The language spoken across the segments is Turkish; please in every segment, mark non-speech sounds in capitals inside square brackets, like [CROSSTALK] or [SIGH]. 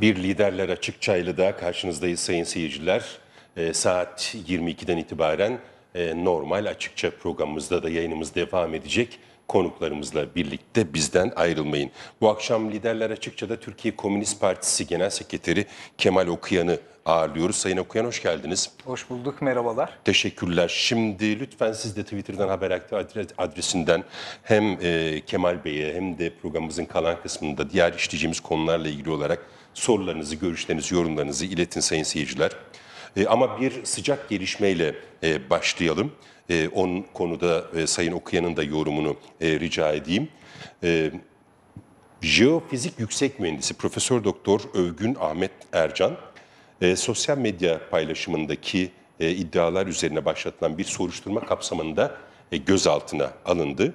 Bir Liderler Açık Çaylı'da karşınızdayız sayın seyirciler. E, saat 22'den itibaren e, normal açıkça programımızda da yayınımız devam edecek. Konuklarımızla birlikte bizden ayrılmayın. Bu akşam Liderler açıkça da Türkiye Komünist Partisi Genel Sekreteri Kemal Okuyan'ı ağırlıyoruz. Sayın Okuyan hoş geldiniz. Hoş bulduk, merhabalar. Teşekkürler. Şimdi lütfen siz de Twitter'dan Haber Aktif adresinden hem e, Kemal Bey'e hem de programımızın kalan kısmında diğer işleyeceğimiz konularla ilgili olarak sorularınızı, görüşlerinizi, yorumlarınızı iletin sayın seyirciler. E, ama bir sıcak gelişmeyle e, başlayalım. E, on konuda e, Sayın Okuyan'ın da yorumunu e, rica edeyim. E, Jeofizik Yüksek Mühendisi Profesör Doktor Övgün Ahmet Ercan, e, sosyal medya paylaşımındaki e, iddialar üzerine başlatılan bir soruşturma kapsamında e, gözaltına alındı.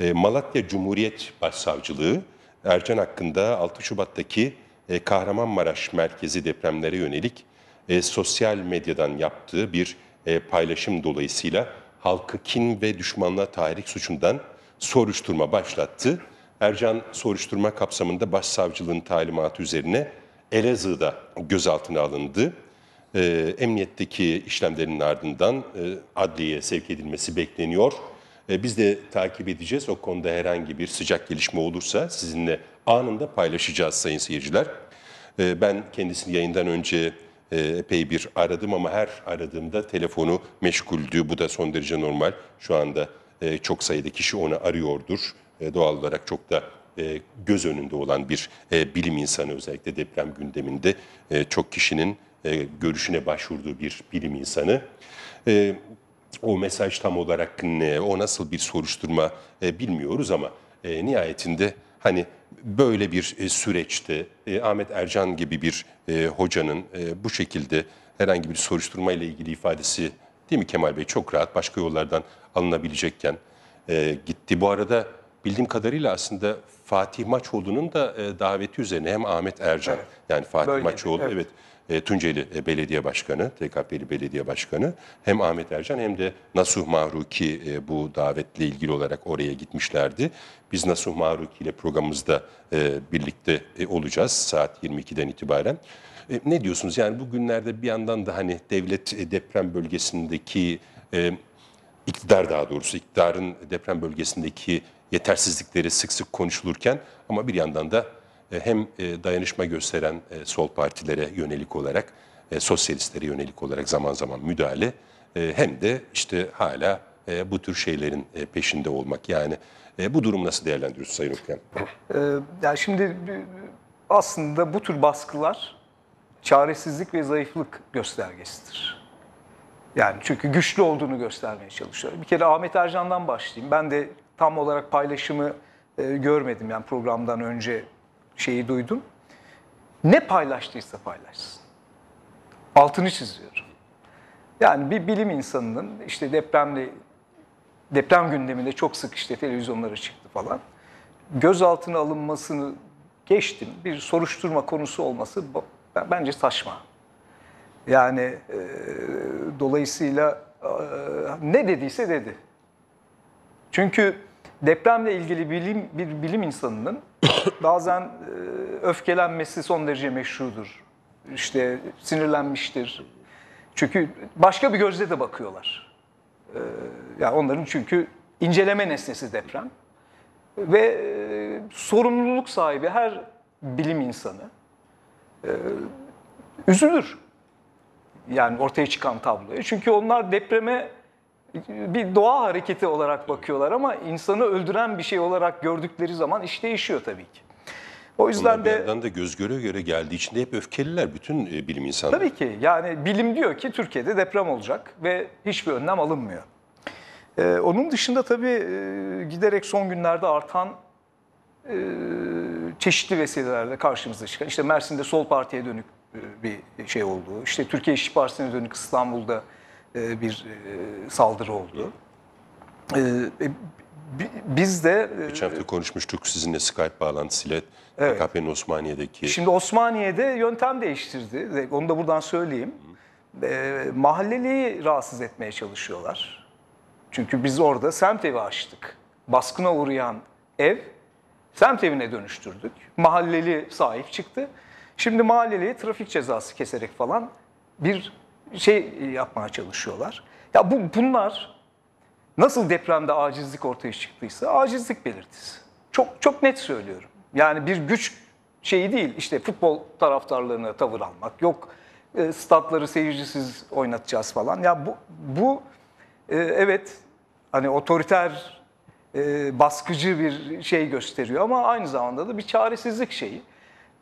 E, Malatya Cumhuriyet Başsavcılığı Ercan hakkında 6 Şubat'taki e, Kahramanmaraş merkezi depremlere yönelik e, sosyal medyadan yaptığı bir e, paylaşım dolayısıyla halkı kin ve düşmanlığa tahrik suçundan soruşturma başlattı. Ercan soruşturma kapsamında başsavcılığın talimatı üzerine Elazığ'da gözaltına alındı. Ee, emniyetteki işlemlerin ardından e, adliyeye sevk edilmesi bekleniyor. E, biz de takip edeceğiz. O konuda herhangi bir sıcak gelişme olursa sizinle anında paylaşacağız sayın seyirciler. Ee, ben kendisini yayından önce e, epey bir aradım ama her aradığımda telefonu meşguldü. Bu da son derece normal. Şu anda e, çok sayıda kişi onu arıyordur. E, doğal olarak çok da göz önünde olan bir bilim insanı özellikle deprem gündeminde çok kişinin görüşüne başvurduğu bir bilim insanı. O mesaj tam olarak ne, o nasıl bir soruşturma bilmiyoruz ama nihayetinde hani böyle bir e, süreçte e, Ahmet Ercan gibi bir e, hocanın bu şekilde herhangi bir soruşturma ile ilgili ifadesi değil mi Kemal Bey çok rahat başka yollardan alınabilecekken gitti. Bu arada bildiğim kadarıyla aslında Fatih Maçoğlu'nun da daveti üzerine hem Ahmet Ercan evet. yani Fatih böyle Maçoğlu evet. evet e, Tunceli e, Belediye Başkanı, TKP'li Belediye Başkanı hem Ahmet Ercan hem de Nasuh Mahruki e, bu davetle ilgili olarak oraya gitmişlerdi. Biz Nasuh Mahruki ile programımızda birlikte olacağız saat 22'den itibaren. ne diyorsunuz? Yani bu günlerde bir yandan da hani devlet deprem bölgesindeki iktidar daha doğrusu iktidarın deprem bölgesindeki yetersizlikleri sık sık konuşulurken ama bir yandan da e, hem e, dayanışma gösteren e, sol partilere yönelik olarak, sosyalistlere yönelik olarak zaman zaman müdahale hem de işte hala bu tür şeylerin peşinde olmak. Yani bu durum nasıl değerlendiriyorsun Sayın Ökkem? Yani şimdi aslında bu tür baskılar çaresizlik ve zayıflık göstergesidir. Yani çünkü güçlü olduğunu göstermeye çalışıyor. Bir kere Ahmet Ercan'dan başlayayım. Ben de tam olarak paylaşımı görmedim. Yani programdan önce şeyi duydum. Ne paylaştıysa paylaşsın. Altını çiziyorum. Yani bir bilim insanının işte depremle deprem gündeminde çok sık işte televizyonlara çıktı falan. Gözaltına alınmasını geçtim. Bir soruşturma konusu olması bence saçma. Yani e, dolayısıyla e, ne dediyse dedi. Çünkü depremle ilgili bilim, bir bilim insanının [COUGHS] bazen e, öfkelenmesi son derece meşrudur. İşte sinirlenmiştir. Çünkü başka bir gözle de bakıyorlar. E, ya yani onların çünkü inceleme nesnesi deprem. Ve e, sorumluluk sahibi her bilim insanı üzülür. Yani ortaya çıkan tabloya. Çünkü onlar depreme bir doğa hareketi olarak bakıyorlar ama insanı öldüren bir şey olarak gördükleri zaman iş değişiyor tabii ki. O yüzden Bunlar de... yandan da göz göre göre geldiği için de hep öfkeliler bütün e, bilim insanları. Tabii ki yani bilim diyor ki Türkiye'de deprem olacak ve hiçbir önlem alınmıyor. Ee, onun dışında tabii e, giderek son günlerde artan e, çeşitli vesilelerle karşımıza çıkan, işte Mersin'de Sol Parti'ye dönük e, bir şey olduğu, işte Türkiye İşçi Partisi'ne dönük İstanbul'da e, bir e, saldırı oldu. E, biz de e, Geçen hafta konuşmuştuk sizinle Skype bağlantısıyla Evet. AKP'nin Osmaniye'deki Şimdi Osmaniye'de yöntem değiştirdi. Onu da buradan söyleyeyim. Ee, mahalleliyi rahatsız etmeye çalışıyorlar. Çünkü biz orada semt evi açtık. Baskına uğrayan ev semt evine dönüştürdük. Mahalleli sahip çıktı. Şimdi mahalleliye trafik cezası keserek falan bir şey e, yapmaya çalışıyorlar. Ya bu, bunlar nasıl depremde acizlik ortaya çıktıysa acizlik belirtisi. Çok çok net söylüyorum. Yani bir güç şeyi değil İşte futbol taraftarlarına tavır almak yok e, statları seyircisiz oynatacağız falan. Ya bu, bu e, evet hani otoriter e, baskıcı bir şey gösteriyor ama aynı zamanda da bir çaresizlik şeyi.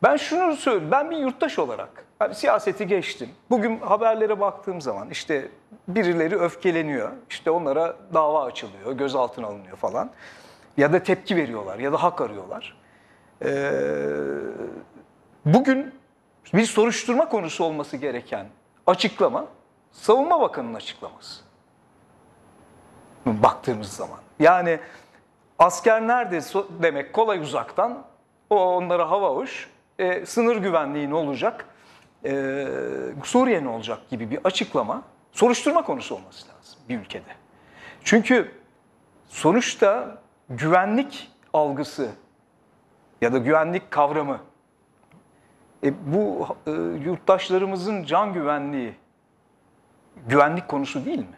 Ben şunu söylüyorum, ben bir yurttaş olarak Abi siyaseti geçtim. Bugün haberlere baktığım zaman işte birileri öfkeleniyor. İşte onlara dava açılıyor, gözaltına alınıyor falan. Ya da tepki veriyorlar ya da hak arıyorlar. Ee, bugün bir soruşturma konusu olması gereken açıklama Savunma Bakanı'nın açıklaması. Baktığımız zaman. Yani asker nerede demek kolay uzaktan. O onlara hava hoş. E, sınır güvenliği ne olacak? e, Suriye ne olacak gibi bir açıklama soruşturma konusu olması lazım bir ülkede. Çünkü sonuçta güvenlik algısı ya da güvenlik kavramı e, bu e, yurttaşlarımızın can güvenliği güvenlik konusu değil mi?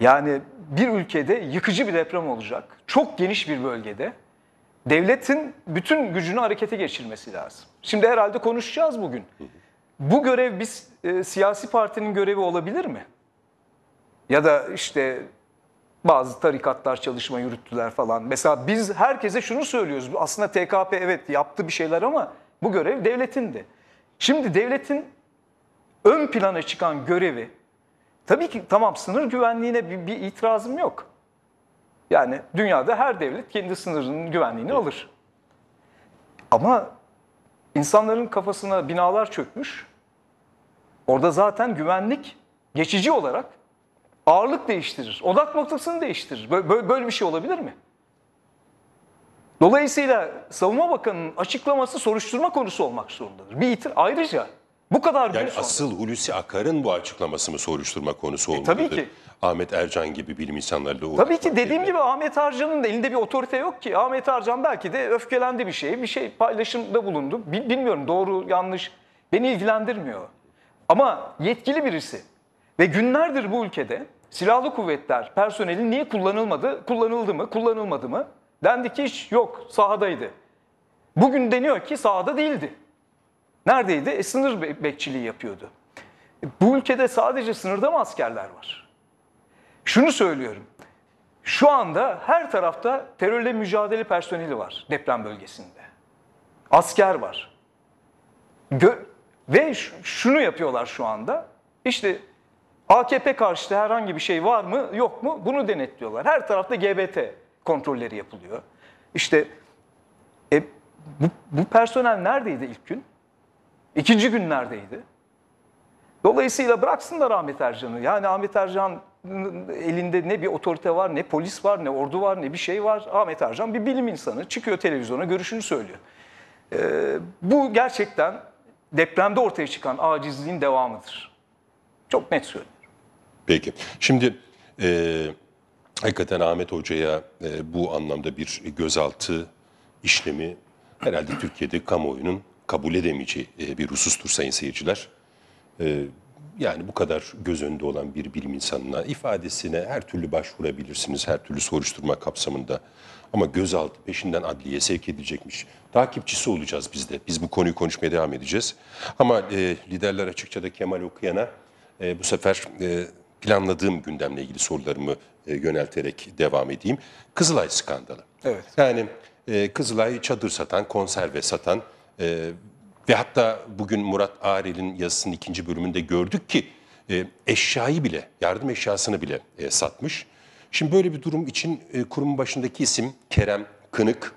Yani bir ülkede yıkıcı bir deprem olacak. Çok geniş bir bölgede devletin bütün gücünü harekete geçirmesi lazım. Şimdi herhalde konuşacağız bugün. Bu görev biz e, siyasi partinin görevi olabilir mi? Ya da işte bazı tarikatlar çalışma yürüttüler falan. Mesela biz herkese şunu söylüyoruz. Aslında TKP evet yaptı bir şeyler ama bu görev devletindi. Şimdi devletin ön plana çıkan görevi tabii ki tamam sınır güvenliğine bir, bir itirazım yok. Yani dünyada her devlet kendi sınırının güvenliğini evet. alır. Ama insanların kafasına binalar çökmüş. Orada zaten güvenlik geçici olarak ağırlık değiştirir, odak noktasını değiştirir. Böyle bir şey olabilir mi? Dolayısıyla Savunma Bakanı'nın açıklaması soruşturma konusu olmak zorundadır. Bir itir ayrıca bu kadar gün yani sonra. asıl Hulusi Akar'ın bu açıklaması mı soruşturma konusu e, olmalıdır? tabii ki. Ahmet Ercan gibi bilim insanlarıyla uğraşmak. Tabii ki dediğim yerine. gibi Ahmet Ercan'ın da elinde bir otorite yok ki. Ahmet Ercan belki de öfkelendi bir şey bir şey paylaşımda bulundu. Bilmiyorum doğru yanlış beni ilgilendirmiyor. Ama yetkili birisi ve günlerdir bu ülkede silahlı kuvvetler personeli niye kullanılmadı, kullanıldı mı, kullanılmadı mı? Dendi ki hiç yok sahadaydı. Bugün deniyor ki sahada değildi. Neredeydi? E, sınır bekçiliği yapıyordu. E, bu ülkede sadece sınırda mı askerler var? Şunu söylüyorum. Şu anda her tarafta terörle mücadele personeli var deprem bölgesinde. Asker var. Gö ve şunu yapıyorlar şu anda. İşte AKP karşıtı herhangi bir şey var mı yok mu bunu denetliyorlar. Her tarafta GBT kontrolleri yapılıyor. İşte e, bu, bu personel neredeydi ilk gün? İkinci günlerdeydi. Dolayısıyla bıraksın da Ahmet Ercan'ı. Yani Ahmet Ercan elinde ne bir otorite var, ne polis var, ne ordu var, ne bir şey var. Ahmet Ercan bir bilim insanı. Çıkıyor televizyona görüşünü söylüyor. Ee, bu gerçekten depremde ortaya çıkan acizliğin devamıdır. Çok net söylüyorum. Peki. Şimdi e, hakikaten Ahmet Hoca'ya e, bu anlamda bir gözaltı işlemi herhalde Türkiye'de kamuoyunun kabul edemeyeceği e, bir husustur sayın seyirciler. E, yani bu kadar göz önünde olan bir bilim insanına ifadesine her türlü başvurabilirsiniz, her türlü soruşturma kapsamında. Ama gözaltı peşinden adliye sevk edilecekmiş. Takipçisi olacağız biz de. Biz bu konuyu konuşmaya devam edeceğiz. Ama e, liderler açıkça da Kemal Okuyan'a e, bu sefer e, planladığım gündemle ilgili sorularımı e, yönelterek devam edeyim. Kızılay skandalı. Evet. Yani e, Kızılay çadır satan, konserve satan, e, ve hatta bugün Murat Arel'in yazısının ikinci bölümünde gördük ki e, eşyayı bile, yardım eşyasını bile e, satmış. Şimdi böyle bir durum için e, kurumun başındaki isim Kerem Kınık,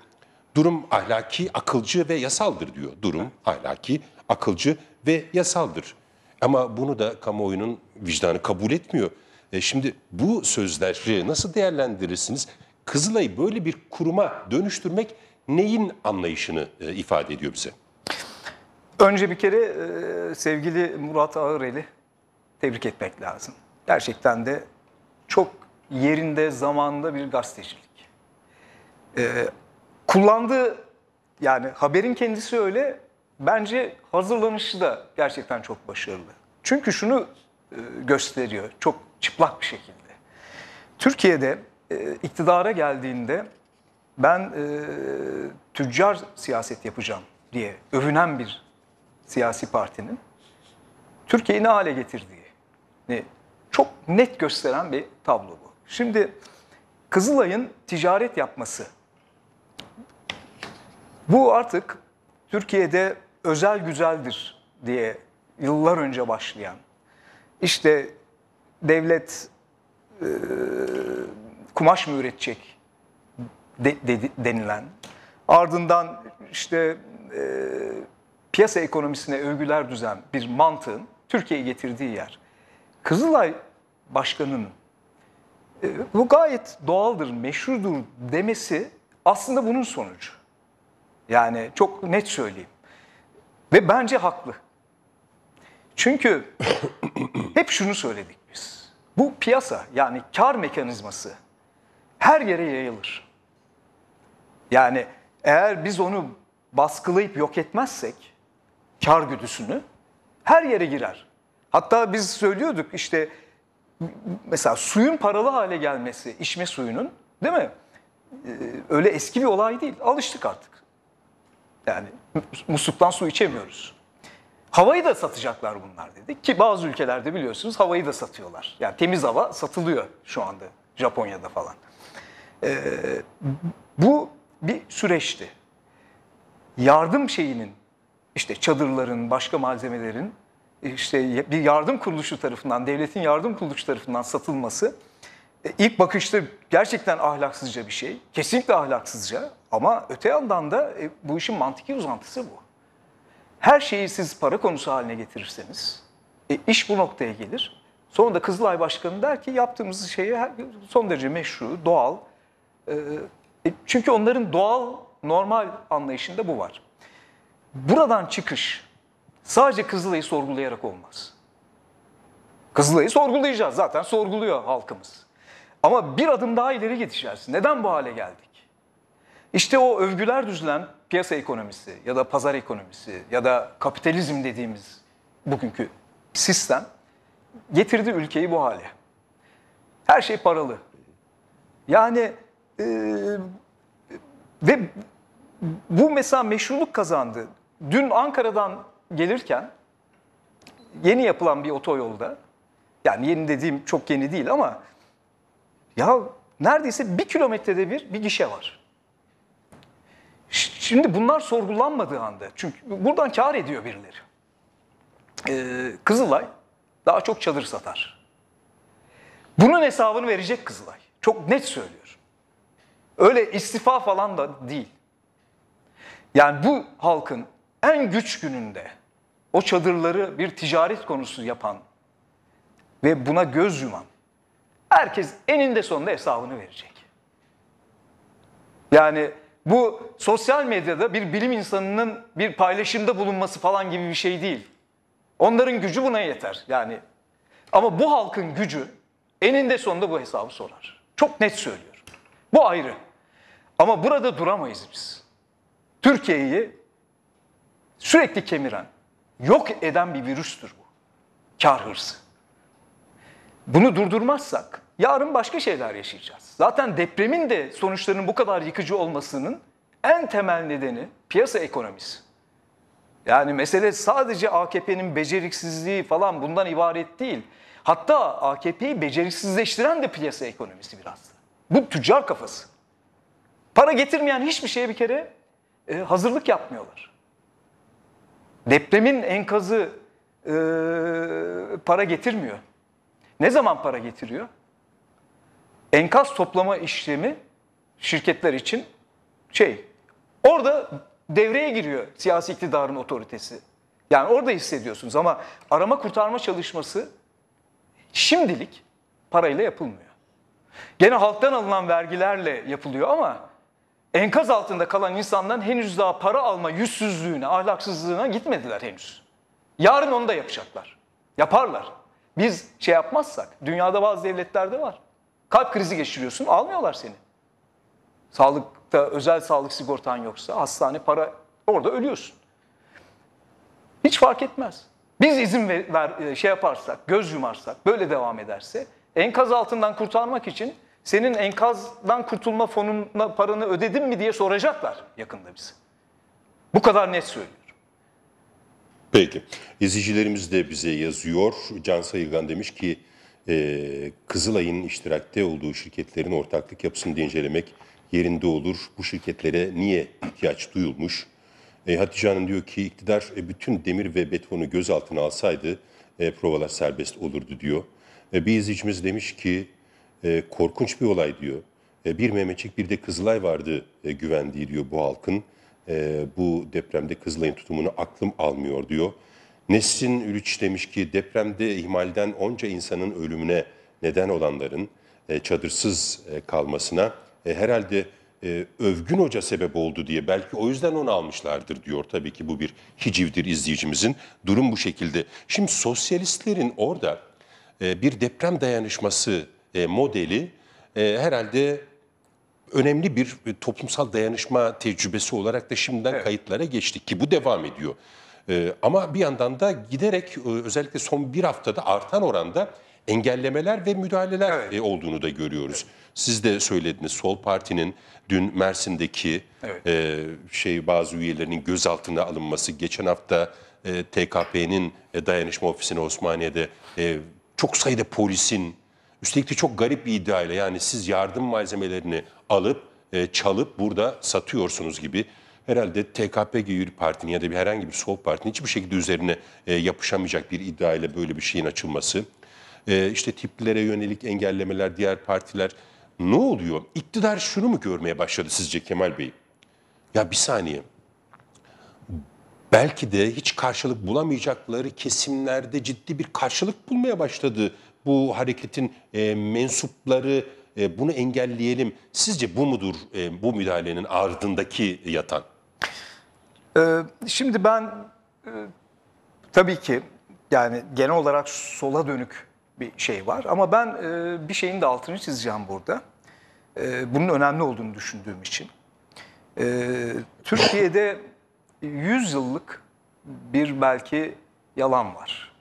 durum ahlaki, akılcı ve yasaldır diyor. Durum ahlaki, akılcı ve yasaldır. Ama bunu da kamuoyunun vicdanı kabul etmiyor. E, şimdi bu sözleri nasıl değerlendirirsiniz? Kızılay'ı böyle bir kuruma dönüştürmek neyin anlayışını e, ifade ediyor bize? Önce bir kere e, sevgili Murat Ağıreli tebrik etmek lazım. Gerçekten de çok yerinde, zamanda bir gazetecilik. E, kullandığı yani haberin kendisi öyle bence hazırlanışı da gerçekten çok başarılı. Çünkü şunu e, gösteriyor çok çıplak bir şekilde. Türkiye'de e, iktidara geldiğinde ben e, tüccar siyaset yapacağım diye övünen bir siyasi partinin Türkiye'yi ne hale getirdiği, getirdiğini çok net gösteren bir tablo bu. Şimdi Kızılay'ın ticaret yapması bu artık Türkiye'de özel güzeldir diye yıllar önce başlayan işte devlet e, kumaş mı üretecek de, de, denilen, ardından işte e, piyasa ekonomisine övgüler düzen bir mantığın Türkiye'ye getirdiği yer. Kızılay Başkanı'nın e, bu gayet doğaldır, meşrudur demesi aslında bunun sonucu. Yani çok net söyleyeyim. Ve bence haklı. Çünkü [COUGHS] hep şunu söyledik biz. Bu piyasa yani kar mekanizması her yere yayılır. Yani eğer biz onu baskılayıp yok etmezsek kar güdüsünü her yere girer. Hatta biz söylüyorduk işte mesela suyun paralı hale gelmesi, içme suyunun değil mi? Ee, öyle eski bir olay değil. Alıştık artık. Yani musluktan su içemiyoruz. Havayı da satacaklar bunlar dedik ki bazı ülkelerde biliyorsunuz havayı da satıyorlar. Yani temiz hava satılıyor şu anda Japonya'da falan. Ee, bu bir süreçti. Yardım şeyinin işte çadırların, başka malzemelerin işte bir yardım kuruluşu tarafından, devletin yardım kuruluşu tarafından satılması e, ilk bakışta gerçekten ahlaksızca bir şey. Kesinlikle ahlaksızca ama öte yandan da e, bu işin mantıki uzantısı bu. Her şeyi siz para konusu haline getirirseniz e, iş bu noktaya gelir. Sonra da Kızılay Başkanı der ki yaptığımız şeyi son derece meşru, doğal, e, çünkü onların doğal, normal anlayışında bu var. Buradan çıkış sadece Kızılay'ı sorgulayarak olmaz. Kızılay'ı sorgulayacağız. Zaten sorguluyor halkımız. Ama bir adım daha ileri gideceğiz. Neden bu hale geldik? İşte o övgüler düzlem piyasa ekonomisi ya da pazar ekonomisi ya da kapitalizm dediğimiz bugünkü sistem getirdi ülkeyi bu hale. Her şey paralı. Yani ee, ve bu mesela meşruluk kazandı. Dün Ankara'dan gelirken yeni yapılan bir otoyolda, yani yeni dediğim çok yeni değil ama ya neredeyse bir kilometrede bir bir gişe var. Şimdi bunlar sorgulanmadığı anda, çünkü buradan kar ediyor birileri. Ee, Kızılay daha çok çadır satar. Bunun hesabını verecek Kızılay. Çok net söylüyorum. Öyle istifa falan da değil. Yani bu halkın en güç gününde o çadırları bir ticaret konusu yapan ve buna göz yuman herkes eninde sonunda hesabını verecek. Yani bu sosyal medyada bir bilim insanının bir paylaşımda bulunması falan gibi bir şey değil. Onların gücü buna yeter yani. Ama bu halkın gücü eninde sonunda bu hesabı sorar. Çok net söylüyorum. Bu ayrı. Ama burada duramayız biz. Türkiye'yi sürekli kemiren, yok eden bir virüstür bu. Kar hırsı. Bunu durdurmazsak yarın başka şeyler yaşayacağız. Zaten depremin de sonuçlarının bu kadar yıkıcı olmasının en temel nedeni piyasa ekonomisi. Yani mesele sadece AKP'nin beceriksizliği falan bundan ibaret değil. Hatta AKP'yi beceriksizleştiren de piyasa ekonomisi biraz. Bu tüccar kafası. Para getirmeyen hiçbir şeye bir kere e, hazırlık yapmıyorlar. Depremin enkazı e, para getirmiyor. Ne zaman para getiriyor? Enkaz toplama işlemi şirketler için şey, orada devreye giriyor siyasi iktidarın otoritesi. Yani orada hissediyorsunuz ama arama kurtarma çalışması şimdilik parayla yapılmıyor. Gene halktan alınan vergilerle yapılıyor ama enkaz altında kalan insandan henüz daha para alma yüzsüzlüğüne, ahlaksızlığına gitmediler henüz. Yarın onu da yapacaklar. Yaparlar. Biz şey yapmazsak, dünyada bazı devletlerde var. Kalp krizi geçiriyorsun, almıyorlar seni. Sağlıkta özel sağlık sigortan yoksa hastane para orada ölüyorsun. Hiç fark etmez. Biz izin ver, ver şey yaparsak, göz yumarsak, böyle devam ederse enkaz altından kurtarmak için senin enkazdan kurtulma fonuna paranı ödedin mi diye soracaklar yakında bizi. Bu kadar net söylüyorum. Peki. İzleyicilerimiz de bize yazıyor. Can Sayılgan demiş ki e, Kızılay'ın iştirakte olduğu şirketlerin ortaklık yapısını incelemek yerinde olur. Bu şirketlere niye ihtiyaç duyulmuş? E, Hatice Hanım diyor ki iktidar e, bütün demir ve betonu gözaltına alsaydı e, provalar serbest olurdu diyor. E, bir izleyicimiz demiş ki e, korkunç bir olay diyor. E, bir Mehmetçik bir de Kızılay vardı e, güvendiği diyor bu halkın. E, bu depremde Kızılay'ın tutumunu aklım almıyor diyor. Nesin Ülüç demiş ki depremde ihmalden onca insanın ölümüne neden olanların e, çadırsız e, kalmasına e, herhalde e, Övgün Hoca sebep oldu diye belki o yüzden onu almışlardır diyor. Tabii ki bu bir hicivdir izleyicimizin. Durum bu şekilde. Şimdi sosyalistlerin orada e, bir deprem dayanışması e, modeli e, herhalde önemli bir e, toplumsal dayanışma tecrübesi olarak da şimdiden evet. kayıtlara geçti ki bu devam ediyor. E, ama bir yandan da giderek e, özellikle son bir haftada artan oranda engellemeler ve müdahaleler evet. e, olduğunu da görüyoruz. Evet. Siz de söylediniz Sol Parti'nin dün Mersin'deki evet. e, şey bazı üyelerinin gözaltına alınması, geçen hafta e, TKP'nin e, dayanışma ofisine Osmaniye'de e, çok sayıda polisin Üstelik de çok garip bir iddiayla yani siz yardım malzemelerini alıp e, çalıp burada satıyorsunuz gibi herhalde TKP gibi bir partinin ya da bir herhangi bir sol partinin hiçbir şekilde üzerine e, yapışamayacak bir iddiayla böyle bir şeyin açılması. E, işte tiplilere yönelik engellemeler, diğer partiler ne oluyor? İktidar şunu mu görmeye başladı sizce Kemal Bey? Ya bir saniye. Belki de hiç karşılık bulamayacakları kesimlerde ciddi bir karşılık bulmaya başladı bu hareketin e, mensupları e, bunu engelleyelim. Sizce bu mudur e, bu müdahalenin ardındaki yatan? Ee, şimdi ben e, tabii ki yani genel olarak sola dönük bir şey var ama ben e, bir şeyin de altını çizeceğim burada. E, bunun önemli olduğunu düşündüğüm için. E, Türkiye'de 100 yıllık bir belki yalan var.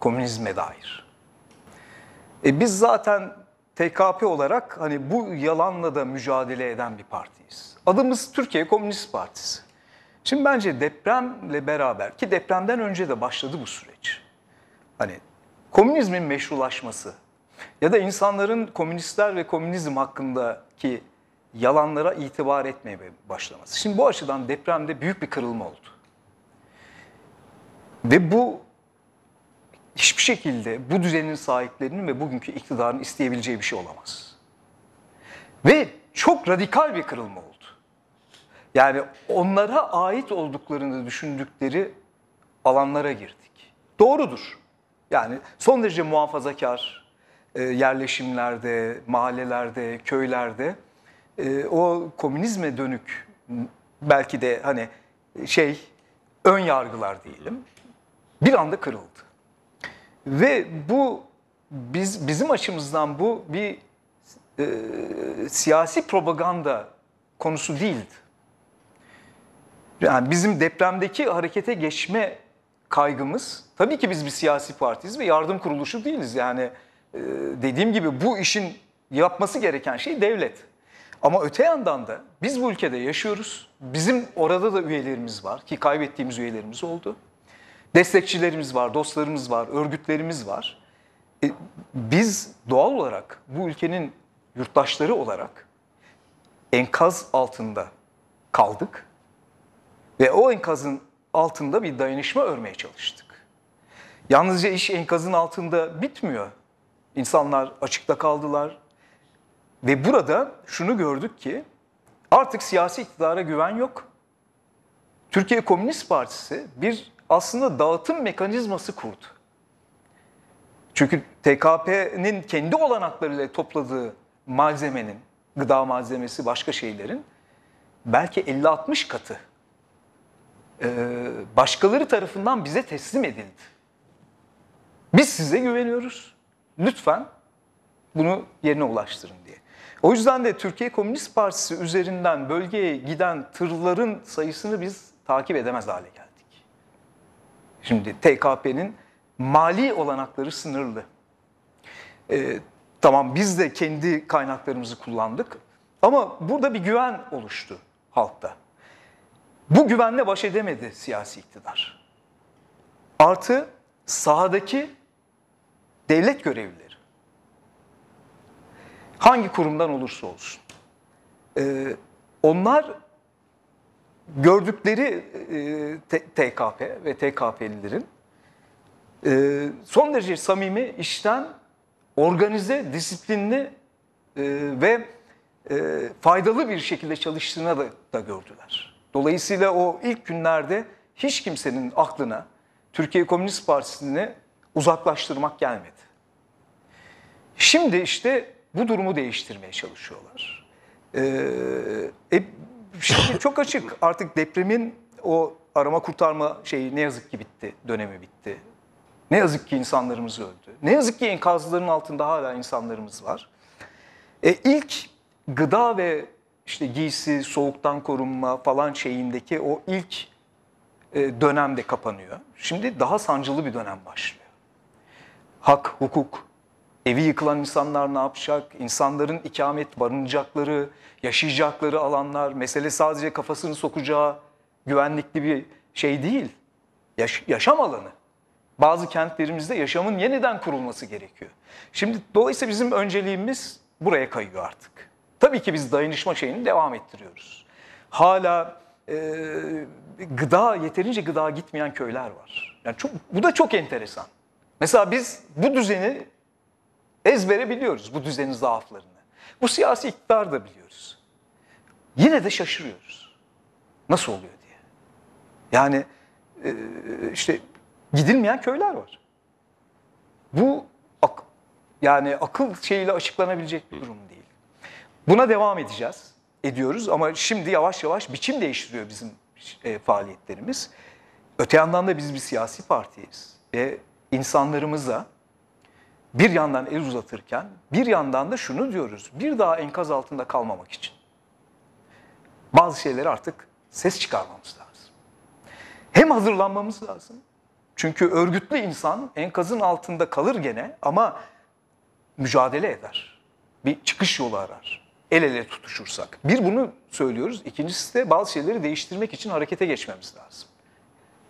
Komünizme dair. E biz zaten TKP olarak hani bu yalanla da mücadele eden bir partiyiz. Adımız Türkiye Komünist Partisi. Şimdi bence depremle beraber ki depremden önce de başladı bu süreç. Hani komünizmin meşrulaşması ya da insanların komünistler ve komünizm hakkındaki yalanlara itibar etmeye başlaması. Şimdi bu açıdan depremde büyük bir kırılma oldu. Ve bu hiçbir şekilde bu düzenin sahiplerinin ve bugünkü iktidarın isteyebileceği bir şey olamaz. Ve çok radikal bir kırılma oldu. Yani onlara ait olduklarını düşündükleri alanlara girdik. Doğrudur. Yani son derece muhafazakar e, yerleşimlerde, mahallelerde, köylerde e, o komünizme dönük belki de hani şey ön yargılar diyelim bir anda kırıldı. Ve bu biz bizim açımızdan bu bir e, siyasi propaganda konusu değildi. Yani bizim depremdeki harekete geçme kaygımız, tabii ki biz bir siyasi partiyiz ve yardım kuruluşu değiliz. Yani e, dediğim gibi bu işin yapması gereken şey devlet. Ama öte yandan da biz bu ülkede yaşıyoruz. Bizim orada da üyelerimiz var ki kaybettiğimiz üyelerimiz oldu destekçilerimiz var, dostlarımız var, örgütlerimiz var. E, biz doğal olarak bu ülkenin yurttaşları olarak enkaz altında kaldık ve o enkazın altında bir dayanışma örmeye çalıştık. Yalnızca iş enkazın altında bitmiyor. İnsanlar açıkta kaldılar ve burada şunu gördük ki artık siyasi iktidara güven yok. Türkiye Komünist Partisi bir aslında dağıtım mekanizması kurdu. Çünkü TKP'nin kendi olanaklarıyla topladığı malzemenin, gıda malzemesi, başka şeylerin belki 50-60 katı e, başkaları tarafından bize teslim edildi. Biz size güveniyoruz. Lütfen bunu yerine ulaştırın diye. O yüzden de Türkiye Komünist Partisi üzerinden bölgeye giden tırların sayısını biz takip edemez hale geldik. Şimdi TKP'nin mali olanakları sınırlı. E, tamam biz de kendi kaynaklarımızı kullandık ama burada bir güven oluştu halkta. Bu güvenle baş edemedi siyasi iktidar. Artı sahadaki devlet görevlileri. Hangi kurumdan olursa olsun. Ee, onlar gördükleri e, TKP ve TKP'lilerin e, son derece samimi, işten, organize, disiplinli e, ve e, faydalı bir şekilde çalıştığını da, da gördüler. Dolayısıyla o ilk günlerde hiç kimsenin aklına Türkiye Komünist Partisi'ni uzaklaştırmak gelmedi. Şimdi işte bu durumu değiştirmeye çalışıyorlar. Ee, e, e Şimdi çok açık artık depremin o arama kurtarma şeyi ne yazık ki bitti, dönemi bitti. Ne yazık ki insanlarımız öldü. Ne yazık ki enkazların altında hala insanlarımız var. E, ilk gıda ve işte giysi, soğuktan korunma falan şeyindeki o ilk e, dönem de kapanıyor. Şimdi daha sancılı bir dönem başlıyor. Hak, hukuk, Evi yıkılan insanlar ne yapacak? İnsanların ikamet, barınacakları, yaşayacakları alanlar, mesele sadece kafasını sokacağı güvenlikli bir şey değil. Yaş yaşam alanı. Bazı kentlerimizde yaşamın yeniden kurulması gerekiyor. Şimdi dolayısıyla bizim önceliğimiz buraya kayıyor artık. Tabii ki biz dayanışma şeyini devam ettiriyoruz. Hala e, gıda, yeterince gıda gitmeyen köyler var. Yani çok, bu da çok enteresan. Mesela biz bu düzeni Ezbere biliyoruz bu düzenin zaaflarını. Bu siyasi iktidar da biliyoruz. Yine de şaşırıyoruz. Nasıl oluyor diye. Yani e, işte gidilmeyen köyler var. Bu ak yani akıl şeyiyle açıklanabilecek bir durum değil. Buna devam edeceğiz. Ediyoruz ama şimdi yavaş yavaş biçim değiştiriyor bizim e, faaliyetlerimiz. Öte yandan da biz bir siyasi partiyiz ve insanlarımıza bir yandan el uzatırken bir yandan da şunu diyoruz. Bir daha enkaz altında kalmamak için bazı şeyleri artık ses çıkarmamız lazım. Hem hazırlanmamız lazım. Çünkü örgütlü insan enkazın altında kalır gene ama mücadele eder. Bir çıkış yolu arar. El ele tutuşursak. Bir bunu söylüyoruz. İkincisi de bazı şeyleri değiştirmek için harekete geçmemiz lazım.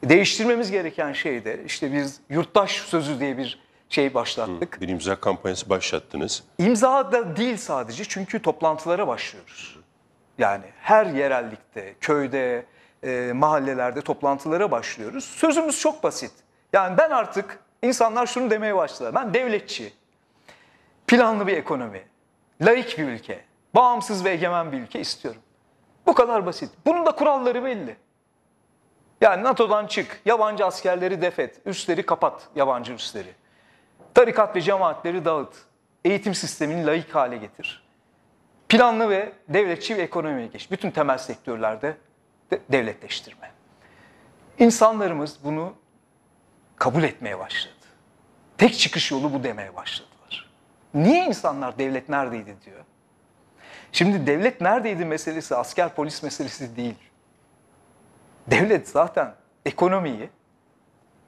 Değiştirmemiz gereken şey de işte biz yurttaş sözü diye bir şey başlattık. Hı, bir imza kampanyası başlattınız. İmza da değil sadece çünkü toplantılara başlıyoruz. Yani her yerellikte, köyde, e, mahallelerde toplantılara başlıyoruz. Sözümüz çok basit. Yani ben artık insanlar şunu demeye başladı. Ben devletçi, planlı bir ekonomi, laik bir ülke, bağımsız ve egemen bir ülke istiyorum. Bu kadar basit. Bunun da kuralları belli. Yani NATO'dan çık, yabancı askerleri defet, üstleri kapat, yabancı üstleri. Tarikat ve cemaatleri dağıt. Eğitim sistemini layık hale getir. Planlı ve devletçi bir ekonomiye geç. Bütün temel sektörlerde de devletleştirme. İnsanlarımız bunu kabul etmeye başladı. Tek çıkış yolu bu demeye başladılar. Niye insanlar devlet neredeydi diyor. Şimdi devlet neredeydi meselesi asker polis meselesi değil. Devlet zaten ekonomiyi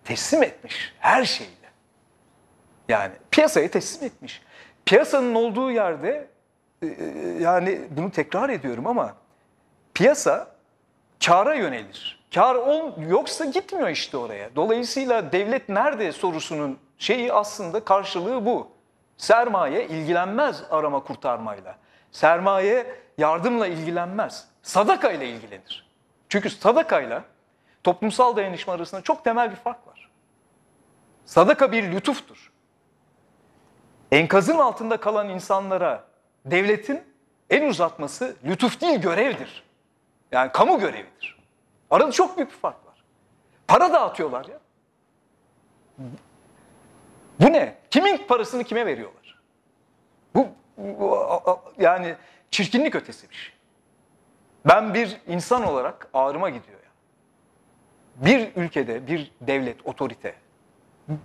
teslim etmiş her şeyi. Yani piyasaya teslim etmiş. Piyasanın olduğu yerde e, e, yani bunu tekrar ediyorum ama piyasa kâra yönelir. Kar ol, yoksa gitmiyor işte oraya. Dolayısıyla devlet nerede sorusunun şeyi aslında karşılığı bu. Sermaye ilgilenmez arama kurtarmayla. Sermaye yardımla ilgilenmez. Sadakayla ilgilenir. Çünkü sadakayla toplumsal dayanışma arasında çok temel bir fark var. Sadaka bir lütuftur enkazın altında kalan insanlara devletin el uzatması lütuf değil görevdir. Yani kamu görevidir. Arada çok büyük bir fark var. Para dağıtıyorlar ya. Bu ne? Kimin parasını kime veriyorlar? Bu, bu yani çirkinlik ötesi bir şey. Ben bir insan olarak ağrıma gidiyor ya. Bir ülkede bir devlet, otorite,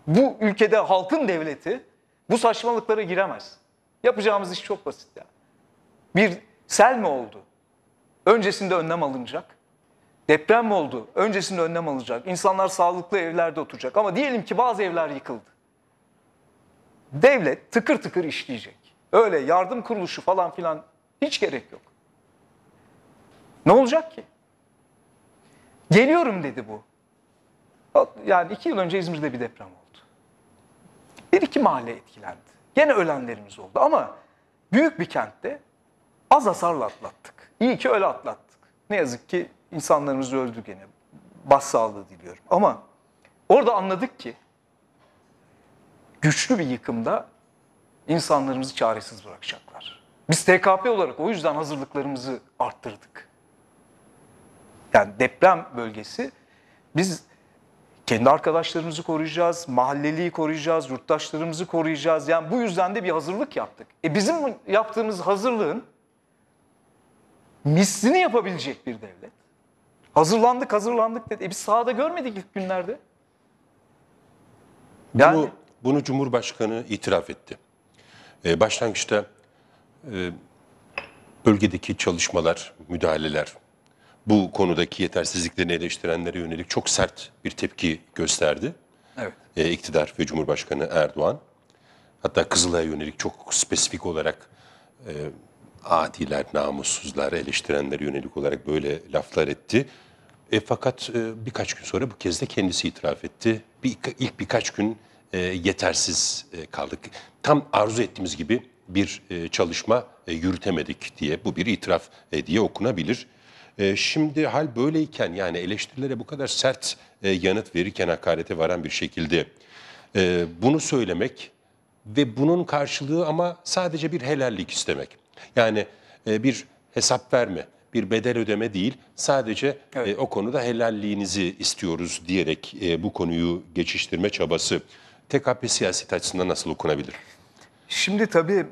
bu ülkede halkın devleti bu saçmalıklara giremez. Yapacağımız iş çok basit ya. Bir sel mi oldu? Öncesinde önlem alınacak. Deprem mi oldu? Öncesinde önlem alınacak. İnsanlar sağlıklı evlerde oturacak. Ama diyelim ki bazı evler yıkıldı. Devlet tıkır tıkır işleyecek. Öyle yardım kuruluşu falan filan hiç gerek yok. Ne olacak ki? Geliyorum dedi bu. Yani iki yıl önce İzmir'de bir deprem oldu. Bir iki mahalle etkilendi. Gene ölenlerimiz oldu ama büyük bir kentte az hasarla atlattık. İyi ki öyle atlattık. Ne yazık ki insanlarımız öldü gene. Başsağlığı diliyorum. Ama orada anladık ki güçlü bir yıkımda insanlarımızı çaresiz bırakacaklar. Biz TKP olarak o yüzden hazırlıklarımızı arttırdık. Yani deprem bölgesi biz kendi arkadaşlarımızı koruyacağız, mahalleliği koruyacağız, yurttaşlarımızı koruyacağız. Yani bu yüzden de bir hazırlık yaptık. E bizim yaptığımız hazırlığın mislini yapabilecek bir devlet. Hazırlandık, hazırlandık dedi. E biz sahada görmedik ilk günlerde. Yani... Bunu, bunu Cumhurbaşkanı itiraf etti. Ee, başlangıçta e, bölgedeki çalışmalar, müdahaleler, bu konudaki yetersizliklerini eleştirenlere yönelik çok sert bir tepki gösterdi. Evet. E, iktidar ve Cumhurbaşkanı Erdoğan. Hatta Kızılay'a yönelik çok spesifik olarak e, adiler, namussuzlar, eleştirenler yönelik olarak böyle laflar etti. E, fakat e, birkaç gün sonra bu kez de kendisi itiraf etti. Bir, ilk birkaç gün e, yetersiz e, kaldık. Tam arzu ettiğimiz gibi bir e, çalışma e, yürütemedik diye bu bir itiraf e, diye okunabilir. Ee, şimdi hal böyleyken yani eleştirilere bu kadar sert e, yanıt verirken hakarete varan bir şekilde e, bunu söylemek ve bunun karşılığı ama sadece bir helallik istemek. Yani e, bir hesap verme, bir bedel ödeme değil. Sadece evet. o konuda helalliğinizi istiyoruz diyerek bu konuyu geçiştirme çabası TKP siyaset açısından nasıl okunabilir? Şimdi tabii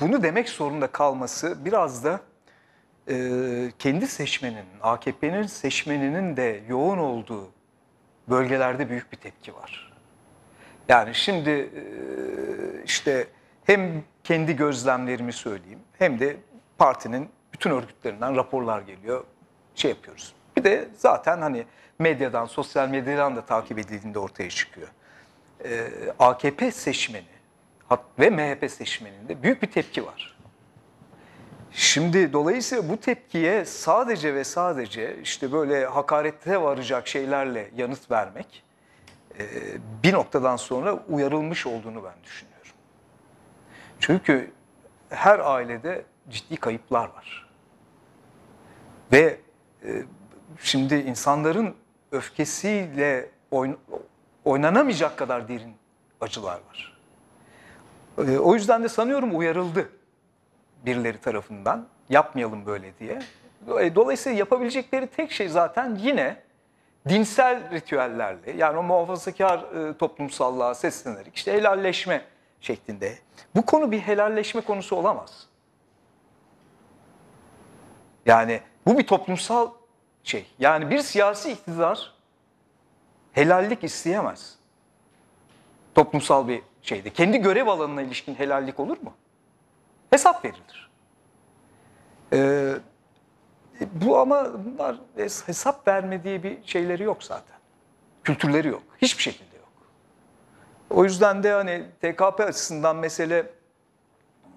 bunu demek zorunda kalması biraz da e, kendi seçmeninin, AKP'nin seçmeninin de yoğun olduğu bölgelerde büyük bir tepki var. Yani şimdi e, işte hem kendi gözlemlerimi söyleyeyim hem de partinin bütün örgütlerinden raporlar geliyor. Şey yapıyoruz. Bir de zaten hani medyadan, sosyal medyadan da takip edildiğinde ortaya çıkıyor. Ee, AKP seçmeni ve MHP seçmeninde büyük bir tepki var. Şimdi dolayısıyla bu tepkiye sadece ve sadece işte böyle hakarette varacak şeylerle yanıt vermek e, bir noktadan sonra uyarılmış olduğunu ben düşünüyorum. Çünkü her ailede ciddi kayıplar var. Ve e, şimdi insanların öfkesiyle oynanamayacak kadar derin acılar var. E, o yüzden de sanıyorum uyarıldı birileri tarafından yapmayalım böyle diye. Dolayısıyla yapabilecekleri tek şey zaten yine dinsel ritüellerle yani o muhafazakar e, toplumsallığa seslenerek işte helalleşme şeklinde. Bu konu bir helalleşme konusu olamaz. Yani bu bir toplumsal şey. Yani bir siyasi iktidar helallik isteyemez. Toplumsal bir şeyde. Kendi görev alanına ilişkin helallik olur mu? Hesap verilir. Ee, bu ama bunlar hesap verme diye bir şeyleri yok zaten. Kültürleri yok. Hiçbir şekilde yok. O yüzden de hani TKP açısından mesele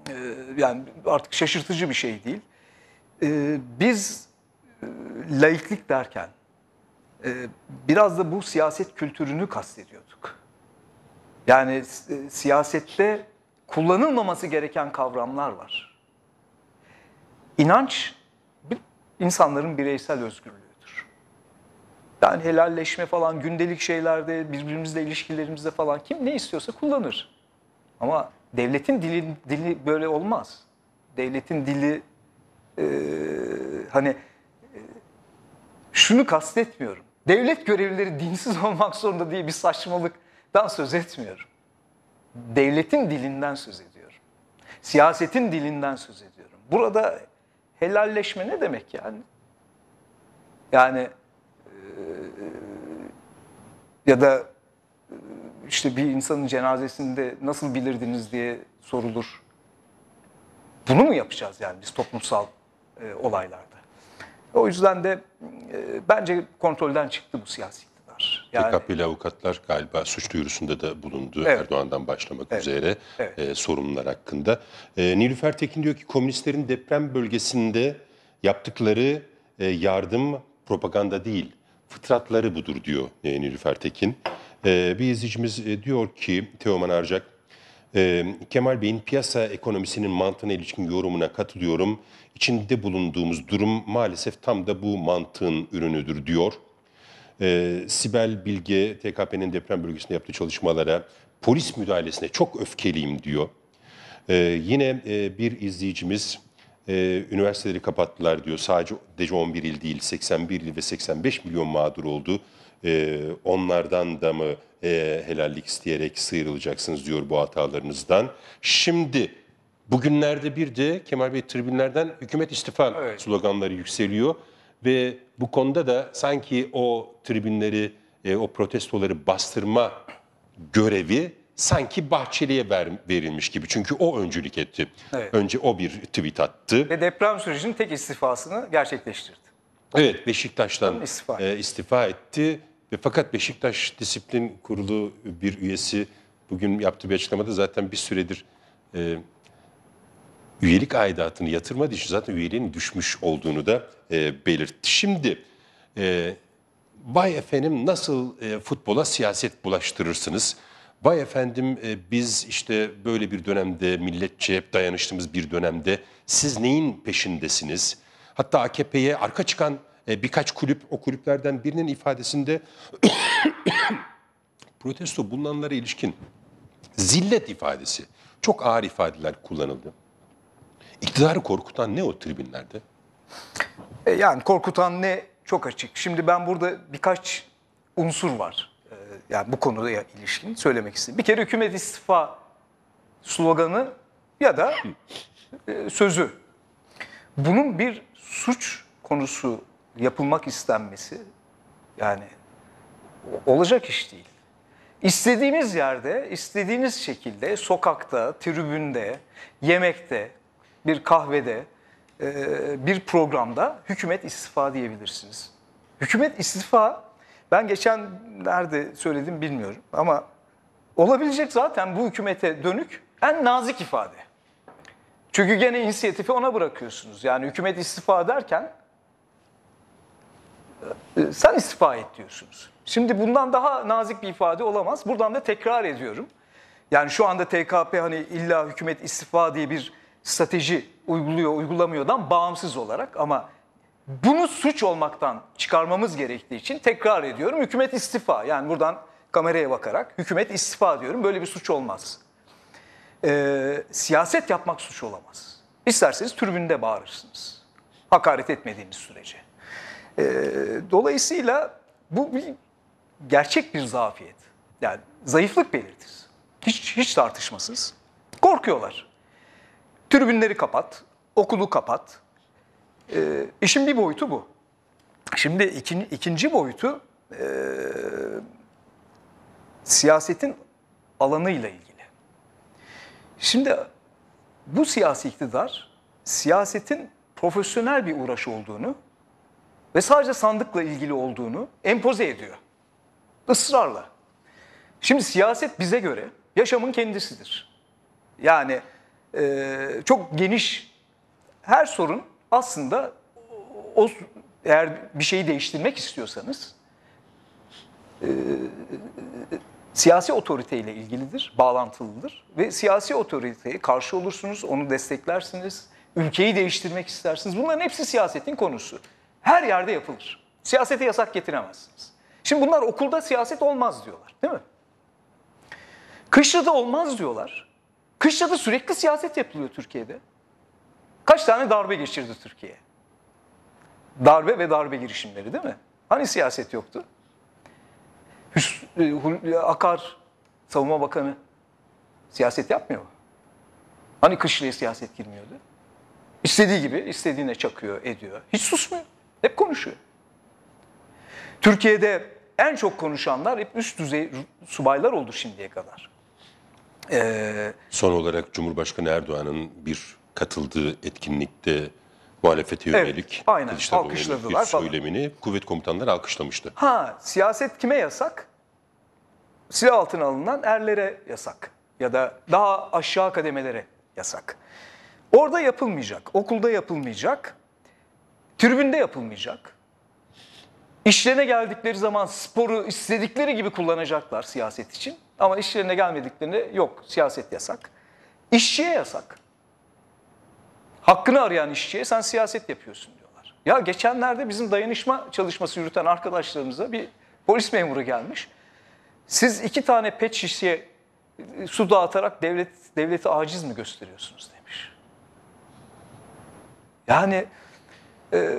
e, yani artık şaşırtıcı bir şey değil. E, biz e, laiklik derken e, biraz da bu siyaset kültürünü kastediyorduk. Yani e, siyasette kullanılmaması gereken kavramlar var. İnanç insanların bireysel özgürlüğüdür. Yani helalleşme falan gündelik şeylerde birbirimizle ilişkilerimizde falan kim ne istiyorsa kullanır. Ama devletin dili, dili böyle olmaz. Devletin dili e, hani e, şunu kastetmiyorum. Devlet görevlileri dinsiz [LAUGHS] olmak zorunda diye bir saçmalıktan söz etmiyorum devletin dilinden söz ediyorum. Siyasetin dilinden söz ediyorum. Burada helalleşme ne demek yani? Yani e, ya da e, işte bir insanın cenazesinde nasıl bilirdiniz diye sorulur. Bunu mu yapacağız yani biz toplumsal e, olaylarda? O yüzden de e, bence kontrolden çıktı bu siyasi yani, TKP'li avukatlar galiba suç duyurusunda da bulundu evet. Erdoğan'dan başlamak evet. üzere evet. E, sorumlular hakkında. E, Nilüfer Tekin diyor ki komünistlerin deprem bölgesinde yaptıkları e, yardım propaganda değil, fıtratları budur diyor e, Nilüfer Tekin. E, bir izleyicimiz e, diyor ki Teoman Arcak, e, Kemal Bey'in piyasa ekonomisinin mantığına ilişkin yorumuna katılıyorum. İçinde bulunduğumuz durum maalesef tam da bu mantığın ürünüdür diyor e, Sibel Bilge TKP'nin deprem bölgesinde yaptığı çalışmalara polis müdahalesine çok öfkeliyim diyor. E, yine e, bir izleyicimiz e, üniversiteleri kapattılar diyor. Sadece 11 il değil 81 il ve 85 milyon mağdur oldu. E, onlardan da mı e, helallik isteyerek sıyrılacaksınız diyor bu hatalarınızdan. Şimdi bugünlerde bir de Kemal Bey tribünlerden hükümet istifa evet. sloganları yükseliyor. Ve bu konuda da sanki o tribünleri, e, o protestoları bastırma görevi sanki Bahçeli'ye ver, verilmiş gibi. Çünkü o öncülük etti. Evet. Önce o bir tweet attı. Ve deprem sürecinin tek istifasını gerçekleştirdi. Evet Beşiktaş'tan istifa. E, istifa etti. Ve fakat Beşiktaş Disiplin Kurulu bir üyesi bugün yaptığı bir açıklamada zaten bir süredir e, üyelik aidatını yatırmadığı için zaten üyeliğin düşmüş olduğunu da e, belirtti. Şimdi e, Bay efendim nasıl e, futbola siyaset bulaştırırsınız? Bay efendim e, biz işte böyle bir dönemde milletçe hep dayanıştığımız bir dönemde siz neyin peşindesiniz? Hatta AKP'ye arka çıkan e, birkaç kulüp o kulüplerden birinin ifadesinde [COUGHS] protesto bulunanlara ilişkin zillet ifadesi çok ağır ifadeler kullanıldı. İktidarı korkutan ne o tribünlerde? E, yani korkutan ne çok açık. Şimdi ben burada birkaç unsur var. E, yani bu konuda ilişkin söylemek istedim. Bir kere hükümet istifa sloganı ya da e, sözü. Bunun bir suç konusu yapılmak istenmesi yani olacak iş değil. İstediğimiz yerde, istediğiniz şekilde sokakta, tribünde, yemekte, bir kahvede, e, bir programda hükümet istifa diyebilirsiniz. Hükümet istifa, ben geçen nerede söyledim bilmiyorum ama olabilecek zaten bu hükümete dönük en nazik ifade. Çünkü gene inisiyatifi ona bırakıyorsunuz. Yani hükümet istifa derken e, sen istifa et diyorsunuz. Şimdi bundan daha nazik bir ifade olamaz. Buradan da tekrar ediyorum. Yani şu anda TKP hani illa hükümet istifa diye bir strateji uyguluyor, uygulamıyordan bağımsız olarak ama bunu suç olmaktan çıkarmamız gerektiği için tekrar ediyorum hükümet istifa. Yani buradan kameraya bakarak hükümet istifa diyorum böyle bir suç olmaz. Ee, siyaset yapmak suç olamaz. İsterseniz türbünde bağırırsınız. Hakaret etmediğiniz sürece. Ee, dolayısıyla bu bir gerçek bir zafiyet. Yani zayıflık belirtir. Hiç, hiç tartışmasız. Korkuyorlar. Tribünleri kapat, okulu kapat. E, işin bir boyutu bu. Şimdi ikin, ikinci boyutu e, siyasetin alanıyla ilgili. Şimdi bu siyasi iktidar siyasetin profesyonel bir uğraş olduğunu ve sadece sandıkla ilgili olduğunu empoze ediyor. Israrla. Şimdi siyaset bize göre yaşamın kendisidir. Yani e, çok geniş her sorun aslında o eğer bir şeyi değiştirmek istiyorsanız e, siyasi otoriteyle ilgilidir, bağlantılıdır ve siyasi otoriteye karşı olursunuz, onu desteklersiniz, ülkeyi değiştirmek istersiniz. Bunların hepsi siyasetin konusu. Her yerde yapılır. Siyasete yasak getiremezsiniz. Şimdi bunlar okulda siyaset olmaz diyorlar, değil mi? Kışlada olmaz diyorlar. Kışlada sürekli siyaset yapılıyor Türkiye'de. Kaç tane darbe geçirdi Türkiye? Darbe ve darbe girişimleri değil mi? Hani siyaset yoktu? E, e, Akar Savunma Bakanı siyaset yapmıyor mu? Hani Kışla'ya siyaset girmiyordu? İstediği gibi istediğine çakıyor, ediyor. Hiç susmuyor. Hep konuşuyor. Türkiye'de en çok konuşanlar hep üst düzey subaylar oldu şimdiye kadar. Ee, Son olarak Cumhurbaşkanı Erdoğan'ın bir katıldığı etkinlikte muhalefete yönelik evet, aynen, alkışladılar bir söylemini falan. kuvvet komutanları alkışlamıştı. Ha siyaset kime yasak? Silah altına alınan erlere yasak ya da daha aşağı kademelere yasak. Orada yapılmayacak, okulda yapılmayacak, tribünde yapılmayacak. İşlerine geldikleri zaman sporu istedikleri gibi kullanacaklar siyaset için. Ama işlerine gelmediklerinde yok siyaset yasak. İşçiye yasak. Hakkını arayan işçiye sen siyaset yapıyorsun diyorlar. Ya geçenlerde bizim dayanışma çalışması yürüten arkadaşlarımıza bir polis memuru gelmiş. Siz iki tane pet şişeye e, su dağıtarak devlet devleti aciz mi gösteriyorsunuz demiş. Yani e,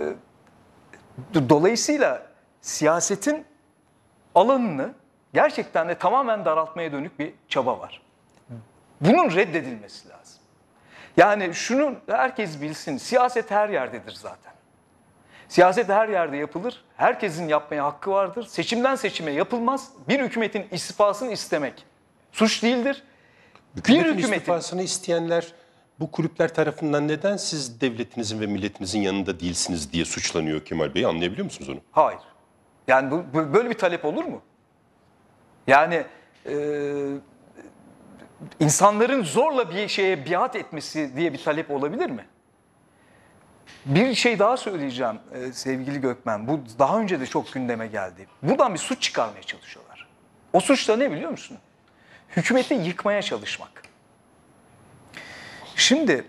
dolayısıyla siyasetin alanını gerçekten de tamamen daraltmaya dönük bir çaba var. Bunun reddedilmesi lazım. Yani şunu herkes bilsin, siyaset her yerdedir zaten. Siyaset her yerde yapılır, herkesin yapmaya hakkı vardır. Seçimden seçime yapılmaz. Bir hükümetin istifasını istemek suç değildir. Hükümetin bir hükümetin istifasını isteyenler bu kulüpler tarafından neden siz devletinizin ve milletinizin yanında değilsiniz diye suçlanıyor Kemal Bey anlayabiliyor musunuz onu? Hayır. Yani bu, bu, böyle bir talep olur mu? Yani e, insanların zorla bir şeye biat etmesi diye bir talep olabilir mi? Bir şey daha söyleyeceğim e, sevgili Gökmen. Bu daha önce de çok gündeme geldi. Buradan bir suç çıkarmaya çalışıyorlar. O suç da ne biliyor musun? Hükümeti yıkmaya çalışmak. Şimdi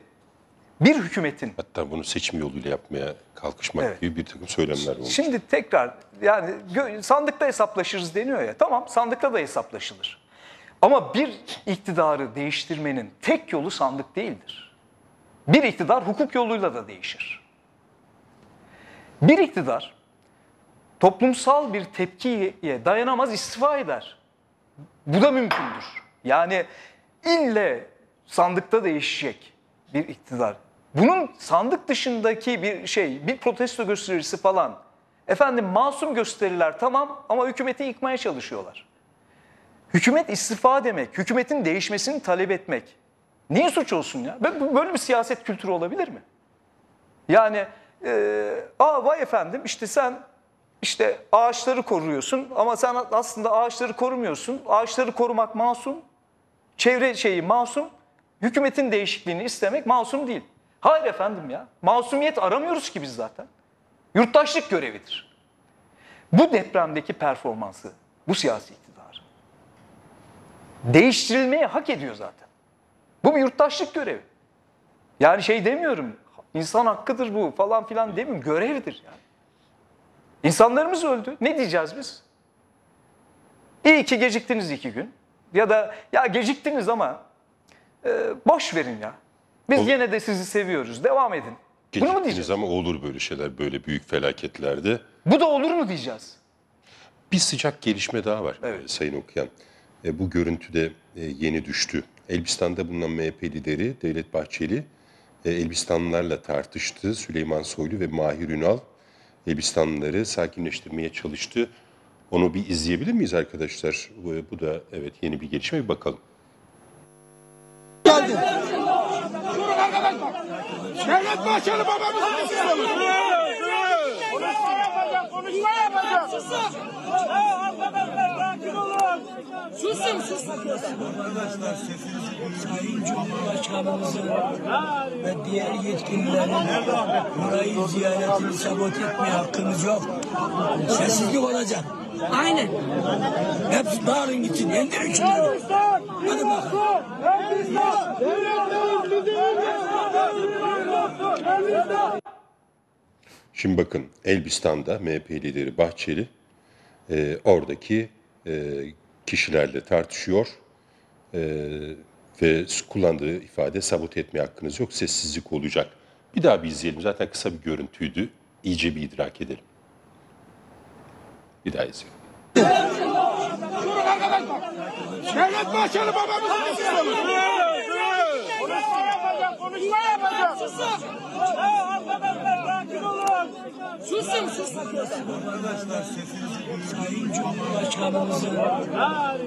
bir hükümetin... Hatta bunu seçim yoluyla yapmaya kalkışmak evet. gibi bir takım söylemler olmuş. Şimdi tekrar yani sandıkta hesaplaşırız deniyor ya. Tamam sandıkta da hesaplaşılır. Ama bir iktidarı değiştirmenin tek yolu sandık değildir. Bir iktidar hukuk yoluyla da değişir. Bir iktidar toplumsal bir tepkiye dayanamaz istifa eder. Bu da mümkündür. Yani ille sandıkta değişecek bir iktidar bunun sandık dışındaki bir şey, bir protesto gösterisi falan. Efendim masum gösteriler tamam ama hükümeti yıkmaya çalışıyorlar. Hükümet istifa demek, hükümetin değişmesini talep etmek. Niye suç olsun ya? Böyle bir siyaset kültürü olabilir mi? Yani e, aa vay efendim işte sen işte ağaçları koruyorsun ama sen aslında ağaçları korumuyorsun. Ağaçları korumak masum. Çevre şeyi masum. Hükümetin değişikliğini istemek masum değil. Hayır efendim ya. Masumiyet aramıyoruz ki biz zaten. Yurttaşlık görevidir. Bu depremdeki performansı, bu siyasi iktidar değiştirilmeye hak ediyor zaten. Bu bir yurttaşlık görevi. Yani şey demiyorum, insan hakkıdır bu falan filan demiyorum, görevdir yani. İnsanlarımız öldü. Ne diyeceğiz biz? İyi ki geciktiniz iki gün. Ya da ya geciktiniz ama e, boş verin ya. Biz Olur. yine de sizi seviyoruz. Devam edin. Bunu mu diyeceğiz? ama olur böyle şeyler böyle büyük felaketlerde. Bu da olur mu diyeceğiz? Bir sıcak gelişme daha var evet. E, Sayın Okuyan. E, bu görüntüde e, yeni düştü. Elbistan'da bulunan MHP lideri Devlet Bahçeli e, Elbistanlılarla tartıştı. Süleyman Soylu ve Mahir Ünal Elbistanlıları sakinleştirmeye çalıştı. Onu bir izleyebilir miyiz arkadaşlar? Bu, e, bu da evet yeni bir gelişme bir bakalım. Geldi durun arkadaşlar. Devlet Bahçeli babamızın üstüne Konuşma yapacağım, konuşma yapacağım. Susun. Susun, susun. Arkadaşlar sesinizi Sayın Cumhurbaşkanımızın ve diğer yetkililerin burayı ziyaretini sabot etme hakkımız yok. Sessizlik olacak. Aynen. Hepsi bağırın gitsin. Yendirin şunları. Hadi bakalım. Hindistan! Hindistan! Şimdi bakın Elbistan'da MHP lideri Bahçeli e, oradaki e, kişilerle tartışıyor e, ve kullandığı ifade sabot etme hakkınız yok, sessizlik olacak. Bir daha bir izleyelim. Zaten kısa bir görüntüydü. iyice bir idrak edelim. Bir daha izleyelim. Devlet Bahçeli babamızın yapacağım, konuşma yapacağım. Susun. Arkadaşlar sakin olun. Susun, susun. Arkadaşlar sesinizi Sayın Cumhurbaşkanımızın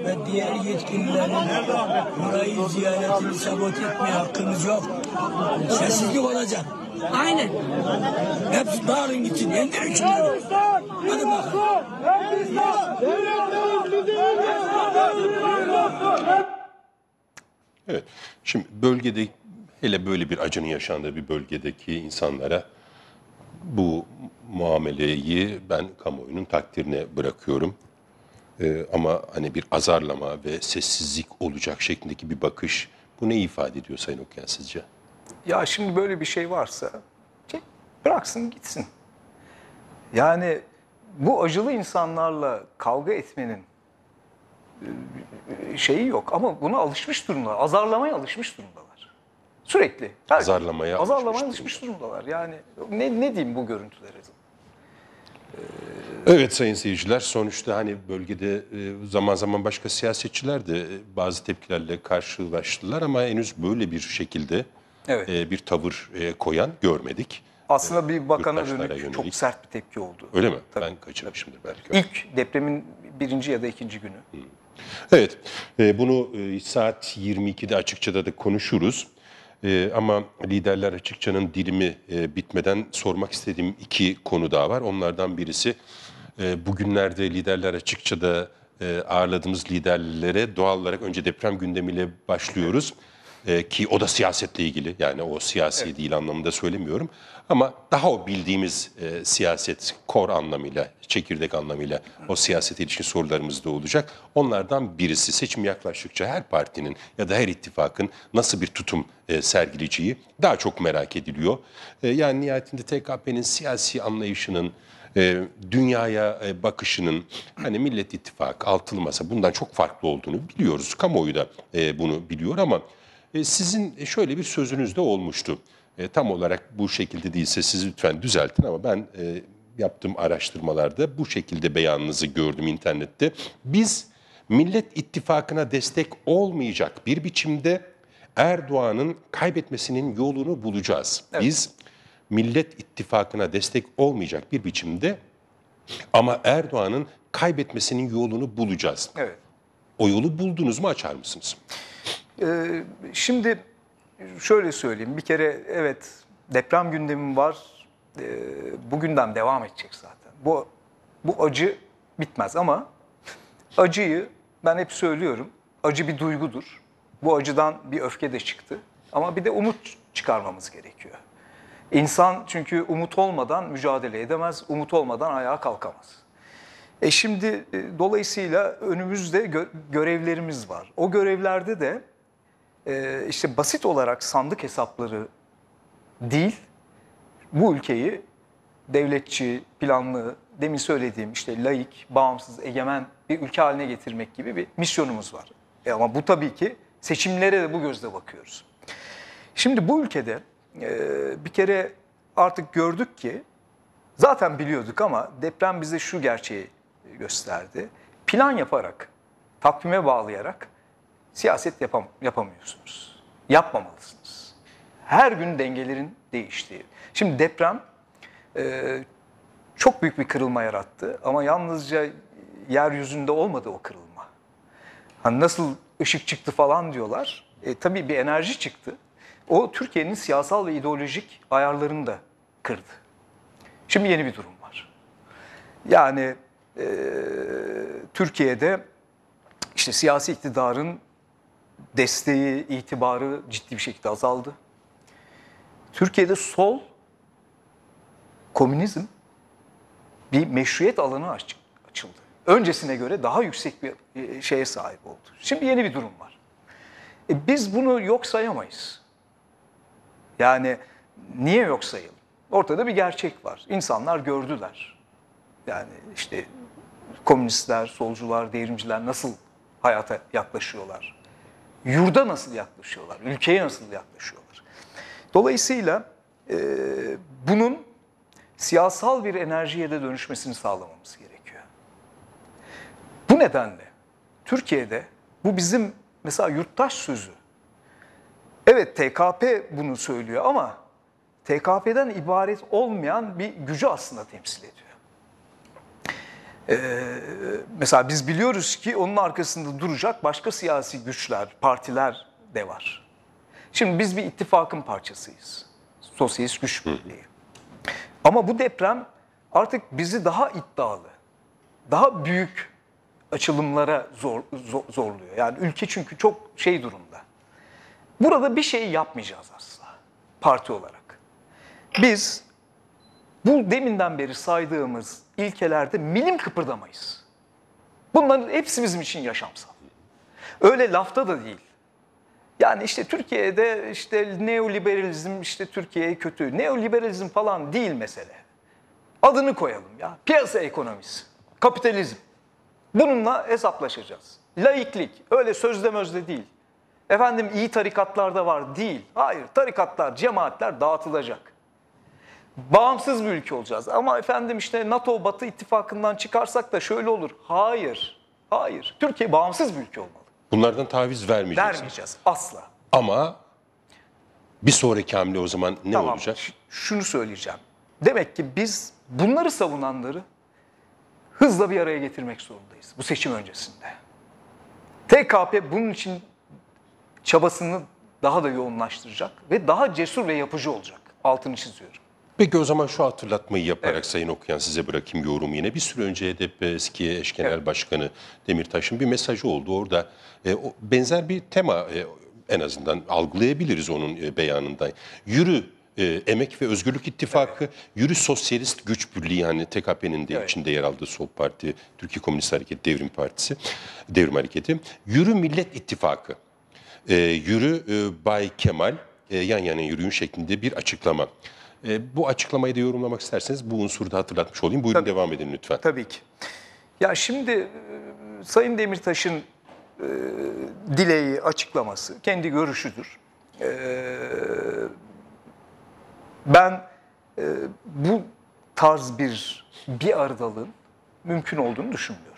ve diğer yetkililerin burayı ziyaretini sabot etme hakkımız yok. Sessizlik olacak. Aynen. Hepsi bağırın gitsin. Yendirin şunları. Hadi bakalım. Evet. Şimdi bölgede hele böyle bir acının yaşandığı bir bölgedeki insanlara bu muameleyi ben kamuoyunun takdirine bırakıyorum. Ee, ama hani bir azarlama ve sessizlik olacak şeklindeki bir bakış bu ne ifade ediyor Sayın Okuyan sizce? Ya şimdi böyle bir şey varsa bıraksın gitsin. Yani bu acılı insanlarla kavga etmenin e, e, şeyi yok ama buna alışmış durumda, azarlamaya alışmış durumda. Sürekli. Herkes, pazarlamaya, pazarlamaya alışmış durumdalar. Yani ne, ne diyeyim bu görüntülere? Ee, evet sayın seyirciler sonuçta hani bölgede e, zaman zaman başka siyasetçiler de e, bazı tepkilerle karşılaştılar ama henüz böyle bir şekilde evet. E, bir tavır koyan görmedik. Aslında bir bakana dönük çok sert bir tepki oldu. Öyle mi? Tabii. Ben kaçırmışımdır belki. İlk depremin birinci ya da ikinci günü. Evet bunu saat 22'de açıkçada da konuşuruz. E, ama liderler açıkçanın dilimi e, bitmeden sormak istediğim iki konu daha var. Onlardan birisi e, bugünlerde liderler açıkçada e, ağırladığımız liderlere doğal olarak önce deprem gündemiyle başlıyoruz. Evet. E, ki o da siyasetle ilgili. Yani o siyasi evet. değil anlamında söylemiyorum. Ama daha o bildiğimiz e, siyaset kor anlamıyla, çekirdek anlamıyla o siyaset ilişkin sorularımız da olacak. Onlardan birisi seçim yaklaştıkça her partinin ya da her ittifakın nasıl bir tutum e, sergileceği daha çok merak ediliyor. E, yani nihayetinde TKP'nin siyasi anlayışının, e, dünyaya e, bakışının hani Millet İttifakı, Altılı Masa bundan çok farklı olduğunu biliyoruz. Kamuoyu da e, bunu biliyor ama e, sizin şöyle bir sözünüz de olmuştu. E, tam olarak bu şekilde değilse siz lütfen düzeltin ama ben e, yaptığım araştırmalarda bu şekilde beyanınızı gördüm internette. Biz Millet İttifakı'na destek olmayacak bir biçimde Erdoğan'ın kaybetmesinin yolunu bulacağız. Evet. Biz Millet İttifakı'na destek olmayacak bir biçimde ama Erdoğan'ın kaybetmesinin yolunu bulacağız. Evet. O yolu buldunuz mu açar mısınız? Ee, şimdi şöyle söyleyeyim. Bir kere evet deprem gündemi var. Ee, bu devam edecek zaten. Bu bu acı bitmez ama acıyı ben hep söylüyorum. Acı bir duygudur. Bu acıdan bir öfke de çıktı. Ama bir de umut çıkarmamız gerekiyor. İnsan çünkü umut olmadan mücadele edemez, umut olmadan ayağa kalkamaz. E şimdi e, dolayısıyla önümüzde gö görevlerimiz var. O görevlerde de e, işte basit olarak sandık hesapları değil, bu ülkeyi devletçi, planlı, demin söylediğim işte laik, bağımsız, egemen bir ülke haline getirmek gibi bir misyonumuz var. E ama bu tabii ki seçimlere de bu gözle bakıyoruz. Şimdi bu ülkede e, bir kere artık gördük ki zaten biliyorduk ama deprem bize şu gerçeği gösterdi. Plan yaparak, takvime bağlayarak siyaset yapam yapamıyorsunuz. Yapmamalısınız. Her gün dengelerin değiştiği. Şimdi deprem e, çok büyük bir kırılma yarattı ama yalnızca yeryüzünde olmadı o kırılma. Hani nasıl ışık çıktı falan diyorlar. E, tabii bir enerji çıktı. O Türkiye'nin siyasal ve ideolojik ayarlarını da kırdı. Şimdi yeni bir durum var. Yani e, Türkiye'de işte siyasi iktidarın desteği, itibarı ciddi bir şekilde azaldı. Türkiye'de sol komünizm bir meşruiyet alanı açıldı. Öncesine göre daha yüksek bir e, şeye sahip oldu. Şimdi yeni bir durum var. E biz bunu yok sayamayız. Yani niye yok sayalım? Ortada bir gerçek var. İnsanlar gördüler. Yani işte komünistler, solcular, devrimciler nasıl hayata yaklaşıyorlar yurda nasıl yaklaşıyorlar, ülkeye nasıl yaklaşıyorlar. Dolayısıyla e, bunun siyasal bir enerjiye de dönüşmesini sağlamamız gerekiyor. Bu nedenle Türkiye'de bu bizim mesela yurttaş sözü. Evet TKP bunu söylüyor ama TKP'den ibaret olmayan bir gücü aslında temsil ediyor. Ee, mesela biz biliyoruz ki onun arkasında duracak başka siyasi güçler, partiler de var. Şimdi biz bir ittifakın parçasıyız. Sosyalist güç birliği. Ama bu deprem artık bizi daha iddialı, daha büyük açılımlara zor, zor, zorluyor. Yani ülke çünkü çok şey durumda. Burada bir şey yapmayacağız asla parti olarak. Biz bu deminden beri saydığımız ilkelerde milim kıpırdamayız. Bunların hepsi bizim için yaşamsal. Öyle lafta da değil. Yani işte Türkiye'de işte neoliberalizm işte Türkiye'ye kötü. Neoliberalizm falan değil mesele. Adını koyalım ya. Piyasa ekonomisi, kapitalizm. Bununla hesaplaşacağız. Laiklik öyle sözde mözde değil. Efendim iyi tarikatlarda var değil. Hayır tarikatlar, cemaatler dağıtılacak bağımsız bir ülke olacağız. Ama efendim işte NATO Batı ittifakından çıkarsak da şöyle olur. Hayır, hayır. Türkiye bağımsız bir ülke olmalı. Bunlardan taviz vermeyeceğiz. Vermeyeceğiz asla. Ama bir sonraki hamle o zaman ne tamam, olacak? Şunu söyleyeceğim. Demek ki biz bunları savunanları hızla bir araya getirmek zorundayız bu seçim öncesinde. TKP bunun için çabasını daha da yoğunlaştıracak ve daha cesur ve yapıcı olacak. Altını çiziyorum. Peki o zaman şu hatırlatmayı yaparak evet. Sayın Okuyan size bırakayım yorum yine. Bir süre önce HDP e, eski eş genel evet. başkanı Demirtaş'ın bir mesajı oldu. Orada e, o, benzer bir tema e, en azından algılayabiliriz onun e, beyanından. Yürü e, Emek ve Özgürlük İttifakı, evet. Yürü Sosyalist Güç Birliği yani TKP'nin de evet. içinde yer aldığı Sol Parti, Türkiye Komünist Hareketi, Devrim Partisi, Devrim Hareketi, Yürü Millet İttifakı, e, Yürü e, Bay Kemal, e, yan yana yürüyün şeklinde bir açıklama. E, bu açıklamayı da yorumlamak isterseniz bu unsuru da hatırlatmış olayım. Buyurun tabii, devam edin lütfen. Tabii ki. Ya şimdi e, Sayın Demirtaş'ın e, dileği, açıklaması kendi görüşüdür. E, ben e, bu tarz bir bir aradalığın mümkün olduğunu düşünmüyorum.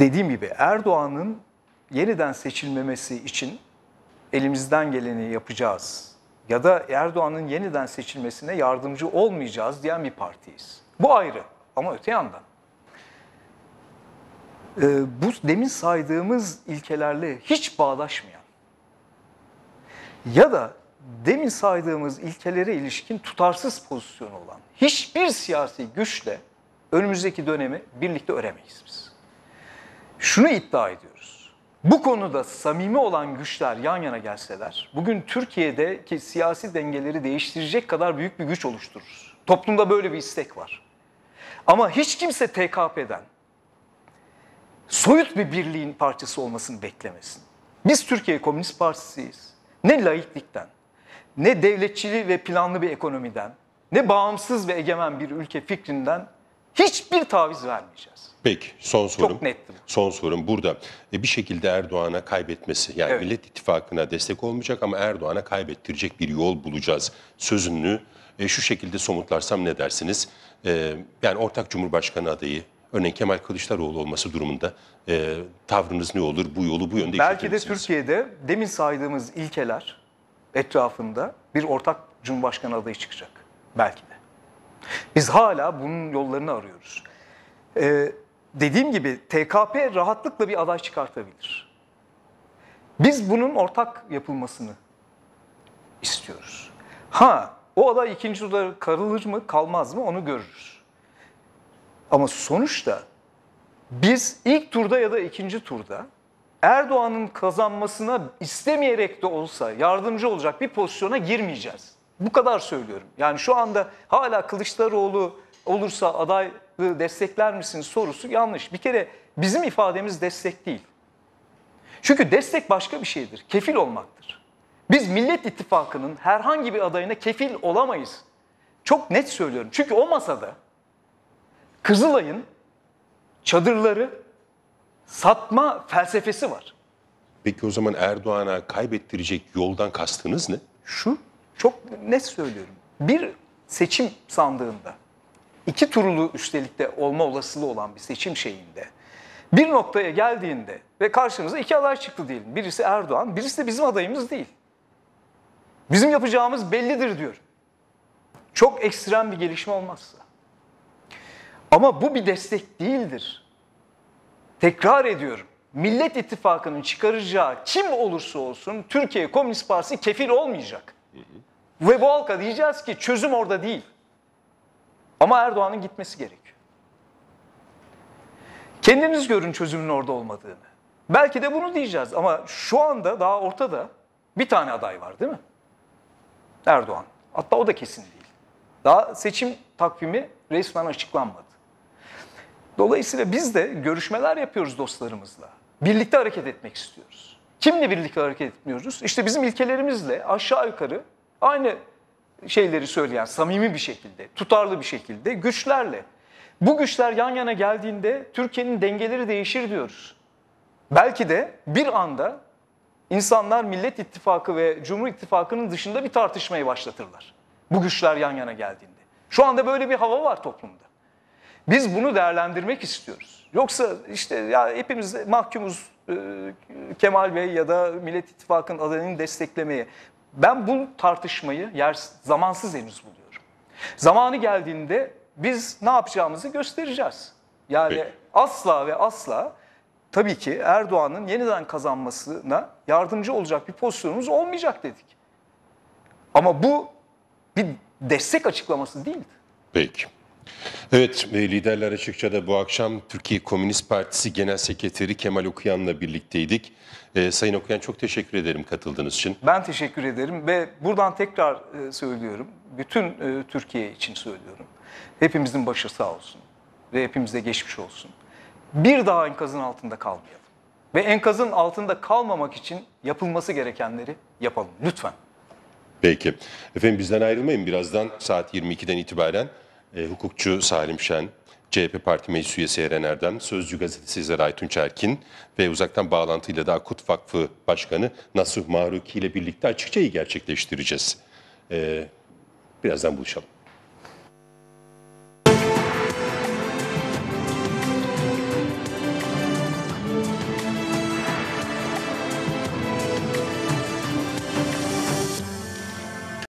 Dediğim gibi Erdoğan'ın yeniden seçilmemesi için elimizden geleni yapacağız ya da Erdoğan'ın yeniden seçilmesine yardımcı olmayacağız diyen bir partiyiz. Bu ayrı ama öte yandan e, bu demin saydığımız ilkelerle hiç bağdaşmayan ya da demin saydığımız ilkelere ilişkin tutarsız pozisyonu olan hiçbir siyasi güçle önümüzdeki dönemi birlikte öremeyiz biz. Şunu iddia ediyoruz. Bu konuda samimi olan güçler yan yana gelseler, bugün Türkiye'deki siyasi dengeleri değiştirecek kadar büyük bir güç oluşturur. Toplumda böyle bir istek var. Ama hiç kimse TKP'den soyut bir birliğin parçası olmasını beklemesin. Biz Türkiye Komünist Partisi'yiz. Ne laiklikten, ne devletçili ve planlı bir ekonomiden, ne bağımsız ve egemen bir ülke fikrinden hiçbir taviz vermeyeceğiz. Peki son sorum. Çok nettim. Son sorum burada. E, bir şekilde Erdoğan'a kaybetmesi yani evet. Millet İttifakı'na destek olmayacak ama Erdoğan'a kaybettirecek bir yol bulacağız sözünü e, şu şekilde somutlarsam ne dersiniz? E, yani ortak Cumhurbaşkanı adayı örneğin Kemal Kılıçdaroğlu olması durumunda e, tavrınız ne olur? Bu yolu bu yönde Belki de Türkiye'de demin saydığımız ilkeler etrafında bir ortak Cumhurbaşkanı adayı çıkacak. Belki de. Biz hala bunun yollarını arıyoruz. Ee, dediğim gibi TKP rahatlıkla bir aday çıkartabilir. Biz bunun ortak yapılmasını istiyoruz. Ha o aday ikinci turda karılır mı kalmaz mı onu görürüz. Ama sonuçta biz ilk turda ya da ikinci turda Erdoğan'ın kazanmasına istemeyerek de olsa yardımcı olacak bir pozisyona girmeyeceğiz. Bu kadar söylüyorum. Yani şu anda hala Kılıçdaroğlu olursa aday destekler misiniz sorusu yanlış. Bir kere bizim ifademiz destek değil. Çünkü destek başka bir şeydir. Kefil olmaktır. Biz Millet İttifakı'nın herhangi bir adayına kefil olamayız. Çok net söylüyorum. Çünkü o masada Kızılay'ın çadırları satma felsefesi var. Peki o zaman Erdoğan'a kaybettirecek yoldan kastınız ne? Şu, çok net söylüyorum. Bir seçim sandığında iki turulu üstelik de olma olasılığı olan bir seçim şeyinde bir noktaya geldiğinde ve karşımıza iki aday çıktı diyelim. Birisi Erdoğan, birisi de bizim adayımız değil. Bizim yapacağımız bellidir diyor. Çok ekstrem bir gelişme olmazsa. Ama bu bir destek değildir. Tekrar ediyorum. Millet İttifakı'nın çıkaracağı kim olursa olsun Türkiye Komünist Partisi kefil olmayacak. Hı hı. Ve bu halka diyeceğiz ki çözüm orada değil. Ama Erdoğan'ın gitmesi gerekiyor. Kendiniz görün çözümün orada olmadığını. Belki de bunu diyeceğiz ama şu anda daha ortada bir tane aday var değil mi? Erdoğan. Hatta o da kesin değil. Daha seçim takvimi resmen açıklanmadı. Dolayısıyla biz de görüşmeler yapıyoruz dostlarımızla. Birlikte hareket etmek istiyoruz. Kimle birlikte hareket etmiyoruz? İşte bizim ilkelerimizle aşağı yukarı aynı şeyleri söyleyen, samimi bir şekilde, tutarlı bir şekilde güçlerle. Bu güçler yan yana geldiğinde Türkiye'nin dengeleri değişir diyoruz. Belki de bir anda insanlar Millet İttifakı ve Cumhur İttifakı'nın dışında bir tartışmayı başlatırlar. Bu güçler yan yana geldiğinde. Şu anda böyle bir hava var toplumda. Biz bunu değerlendirmek istiyoruz. Yoksa işte ya hepimiz mahkumuz e, Kemal Bey ya da Millet İttifakı'nın adayını desteklemeye. Ben bu tartışmayı yer zamansız henüz buluyorum. Zamanı geldiğinde biz ne yapacağımızı göstereceğiz. Yani Peki. asla ve asla tabii ki Erdoğan'ın yeniden kazanmasına yardımcı olacak bir pozisyonumuz olmayacak dedik. Ama bu bir destek açıklaması değildi. Peki. Evet, e, liderler açıkça'da bu akşam Türkiye Komünist Partisi Genel Sekreteri Kemal Okuyan'la birlikteydik. Ee, Sayın Okuyan çok teşekkür ederim katıldığınız için. Ben teşekkür ederim ve buradan tekrar e, söylüyorum. Bütün e, Türkiye için söylüyorum. Hepimizin başı sağ olsun ve hepimize geçmiş olsun. Bir daha enkazın altında kalmayalım. Ve enkazın altında kalmamak için yapılması gerekenleri yapalım lütfen. Peki. Efendim bizden ayrılmayın birazdan saat 22'den itibaren e, hukukçu Salim Şen, CHP Parti Meclis Üyesi Eren Erdem, Sözcü Gazetesi Zeray Çerkin ve uzaktan bağlantıyla da Akut Vakfı Başkanı Nasuh Maruki ile birlikte açıkçayı gerçekleştireceğiz. E, birazdan buluşalım.